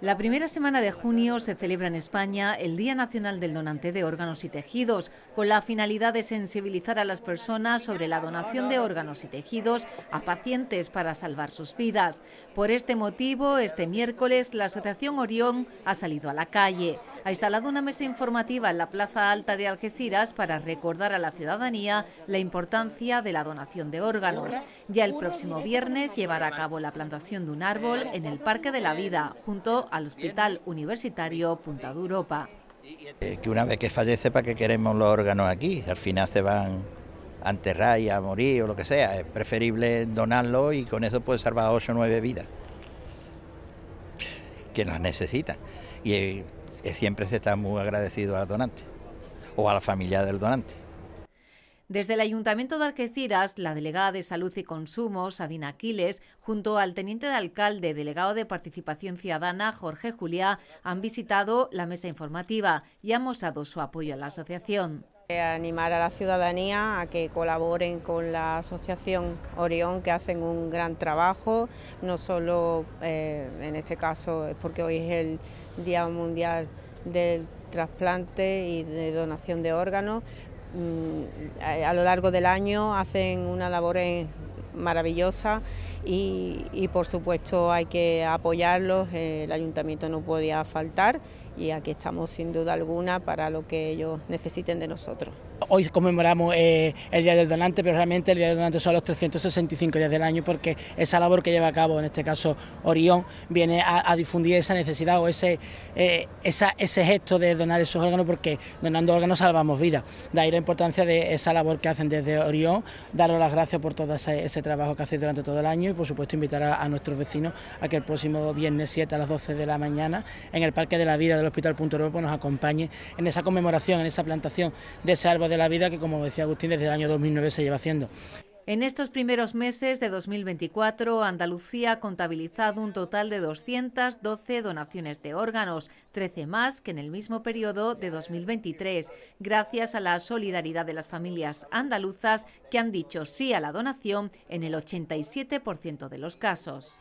La primera semana de junio se celebra en España el Día Nacional del Donante de Órganos y Tejidos, con la finalidad de sensibilizar a las personas sobre la donación de órganos y tejidos a pacientes para salvar sus vidas. Por este motivo, este miércoles la Asociación Orión ha salido a la calle. Ha instalado una mesa informativa en la Plaza Alta de Algeciras para recordar a la ciudadanía la importancia de la donación de órganos. Ya el próximo viernes llevará a cabo la plantación de un árbol en el Parque de la Vida junto al Hospital Universitario Punta de Europa. Eh, que una vez que fallece, ¿para qué queremos los órganos aquí? Al final se van a enterrar y a morir o lo que sea. Es preferible donarlo y con eso puede salvar ocho o nueve vidas que las necesitan. Y eh, siempre se está muy agradecido al donante o a la familia del donante. Desde el Ayuntamiento de Algeciras, la delegada de Salud y Consumo, Sadina Aquiles, junto al teniente de alcalde, delegado de Participación Ciudadana, Jorge Juliá, han visitado la mesa informativa y han mostrado su apoyo a la asociación. Eh, animar a la ciudadanía a que colaboren con la asociación Orión, que hacen un gran trabajo, no solo eh, en este caso, porque hoy es el Día Mundial del trasplante y de donación de órganos, Mm, a lo largo del año hacen una labor maravillosa y, por supuesto hay que apoyarlos, el ayuntamiento no podía faltar y aquí estamos sin duda alguna para lo que ellos necesiten de nosotros. Hoy conmemoramos eh, el Día del Donante, pero realmente el Día del Donante son los 365 días del año porque esa labor que lleva a cabo, en este caso Orión, viene a, difundir esa necesidad o ese, eh, ese gesto de donar esos órganos porque donando órganos salvamos vidas. De ahí la importancia de esa labor que hacen desde Orión, daros las gracias por todo ese, trabajo que hacéis durante todo el año y por supuesto invitar a, a, nuestros vecinos a que el próximo viernes 7 a las 12 de la mañana en el Parque de la Vida el Hospital Punto Europa nos acompañe en esa conmemoración, en esa plantación de ese árbol de la vida que, como decía Agustín, desde el año 2009 se lleva haciendo. En estos primeros meses de 2024, Andalucía ha contabilizado un total de 212 donaciones de órganos, 13 más que en el mismo periodo de 2023, gracias a la solidaridad de las familias andaluzas que han dicho sí a la donación en el 87% de los casos.